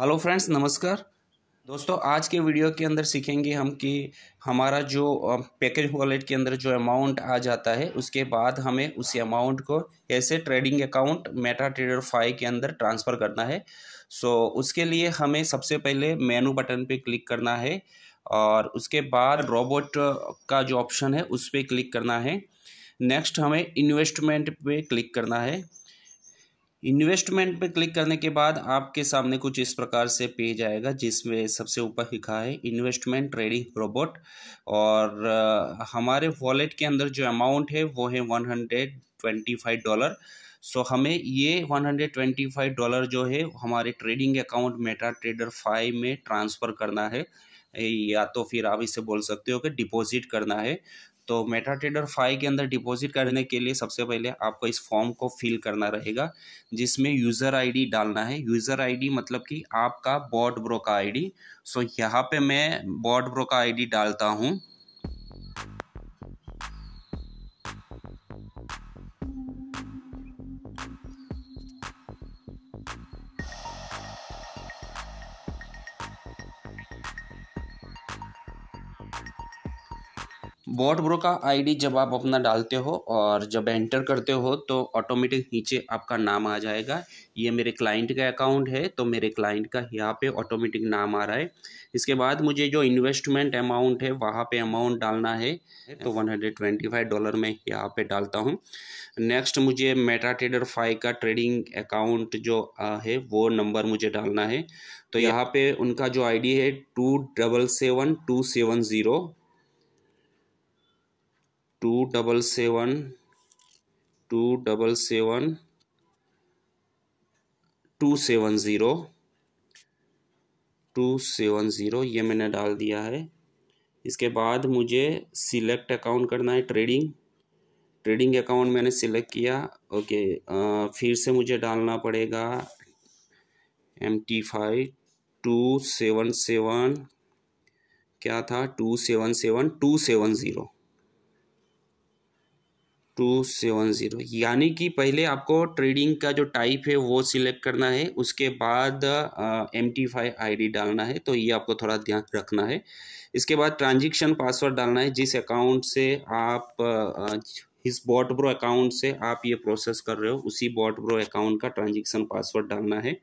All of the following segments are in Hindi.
हेलो फ्रेंड्स नमस्कार दोस्तों आज के वीडियो के अंदर सीखेंगे हम कि हमारा जो पैकेज वॉलेट के अंदर जो अमाउंट आ जाता है उसके बाद हमें उस अमाउंट को कैसे trading account meta trader five के अंदर ट्रांसफ़र करना है सो उसके लिए हमें सबसे पहले मेनू बटन पे क्लिक करना है और उसके बाद रोबोट का जो ऑप्शन है उस पर क्लिक करना है नेक्स्ट हमें इन्वेस्टमेंट पे क्लिक करना है इन्वेस्टमेंट पे क्लिक करने के बाद आपके सामने कुछ इस प्रकार से पेज आएगा जिसमें सबसे ऊपर लिखा है इन्वेस्टमेंट ट्रेडिंग रोबोट और हमारे वॉलेट के अंदर जो अमाउंट है वो है one hundred twenty five dollar so हमें ये one hundred twenty five dollar जो है हमारे trading account meta trader five में ट्रांसफ़र करना है या तो फिर आप इसे बोल सकते हो कि डिपॉजिट करना है तो मेटा ट्रेडर फाइव के अंदर डिपॉजिट करने के लिए सबसे पहले आपको इस फॉर्म को फिल करना रहेगा जिसमें यूज़र आईडी डालना है यूज़र आईडी मतलब कि आपका बॉड ब्रोकर आईडी सो यहाँ पे मैं बॉड ब्रोकर आईडी डालता हूँ बॉट ब्रो का आईडी जब आप अपना डालते हो और जब एंटर करते हो तो ऑटोमेटिक नीचे आपका नाम आ जाएगा ये मेरे क्लाइंट का अकाउंट है तो मेरे क्लाइंट का यहाँ पे ऑटोमेटिक नाम आ रहा है इसके बाद मुझे जो इन्वेस्टमेंट अमाउंट है वहाँ पे अमाउंट डालना है तो one hundred twenty five dollar में यहाँ पे डालता हूँ नेक्स्ट मुझे मेटा ट्रेडर फाइव का ट्रेडिंग अकाउंट जो है वो नंबर मुझे डालना है तो यहाँ पे उनका जो आईडी है two double seven two seven zero two double seven two double seven two seven zero two seven zero ये मैंने डाल दिया है इसके बाद मुझे सिलेक्ट अकाउंट करना है ट्रेडिंग ट्रेडिंग अकाउंट मैंने सिलेक्ट किया ओके आ, फिर से मुझे डालना पड़ेगा M T five two seven seven क्या था two seven seven two seven zero two seven zero यानी कि पहले आपको ट्रेडिंग का जो टाइप है वो सिलेक्ट करना है उसके बाद M T five I D डालना है तो ये आपको थोड़ा ध्यान रखना है इसके बाद ट्रांजेक्शन पासवर्ड डालना है जिस अकाउंट से आप इस बॉट ब्रो अकाउंट से आप ये प्रोसेस कर रहे हो उसी बॉट ब्रो अकाउंट का ट्रांजेक्शन पासवर्ड डालना है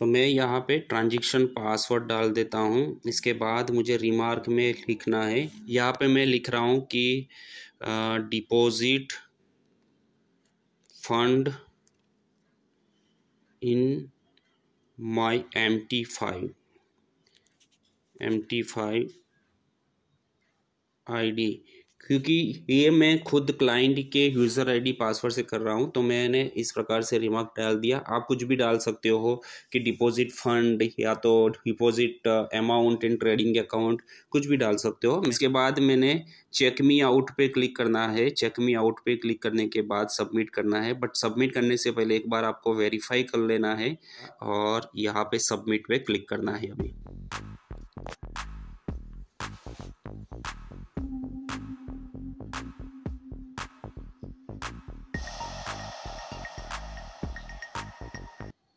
तो मैं यहाँ पे ट्रांजेक्शन पासवर्ड डाल देता हूँ इसके बाद मुझे रिमार्क में लिखना है यहाँ पे मैं लिख रहा हूँ कि deposit fund in my M T five M T five I D क्योंकि ये मैं खुद क्लाइंट के यूज़र आईडी पासवर्ड से कर रहा हूँ तो मैंने इस प्रकार से रिमार्क डाल दिया आप कुछ भी डाल सकते हो कि डिपॉजिट फंड या तो deposit amount in trading account कुछ भी डाल सकते हो इसके बाद मैंने चेक मी आउट पे क्लिक करना है चेक मी आउट पे क्लिक करने के बाद सबमिट करना है बट सबमिट करने से पहले एक बार आपको वेरीफाई कर लेना है और यहाँ पर सबमिट पे क्लिक करना है अभी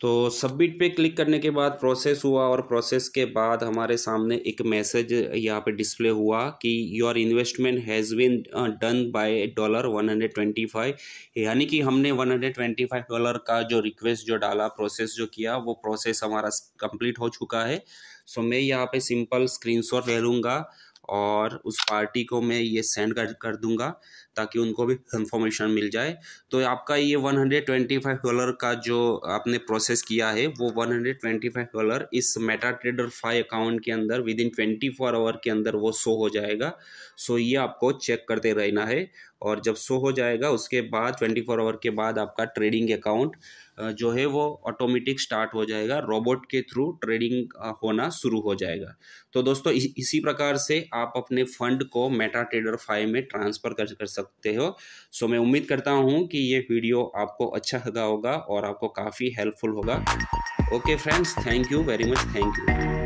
तो सबमिट पे क्लिक करने के बाद प्रोसेस हुआ और प्रोसेस के बाद हमारे सामने एक मैसेज यहाँ पे डिस्प्ले हुआ कि your investment has been done by dollar 125 यानी कि हमने 125 डॉलर का जो रिक्वेस्ट जो डाला प्रोसेस जो किया वो प्रोसेस हमारा कंप्लीट हो चुका है सो मैं यहाँ पे सिंपल स्क्रीनशॉट ले लूँगा और उस पार्टी को मैं ये सेंड कर कर दूंगा ताकि उनको भी कंफर्मेशन मिल जाए तो आपका ये 125 डॉलर का जो आपने प्रोसेस किया है वो 125 डॉलर इस मेटा ट्रेडर फाइव अकाउंट के अंदर within twenty four hour के अंदर वो शो हो जाएगा सो ये आपको चेक करते रहना है और जब शो हो जाएगा उसके बाद ट्वेंटी फोर आवर के बाद आपका ट्रेडिंग अकाउंट जो है वो ऑटोमेटिक स्टार्ट हो जाएगा रोबोट के थ्रू ट्रेडिंग होना शुरू हो जाएगा तो दोस्तों इस, इसी प्रकार से आप अपने फंड को मेटा ट्रेडर फाइव में ट्रांसफ़र कर कर सकते हो सो मैं उम्मीद करता हूँ कि ये वीडियो आपको अच्छा लगा होगा और आपको काफ़ी हेल्पफुल होगा okay friends thank you very much thank you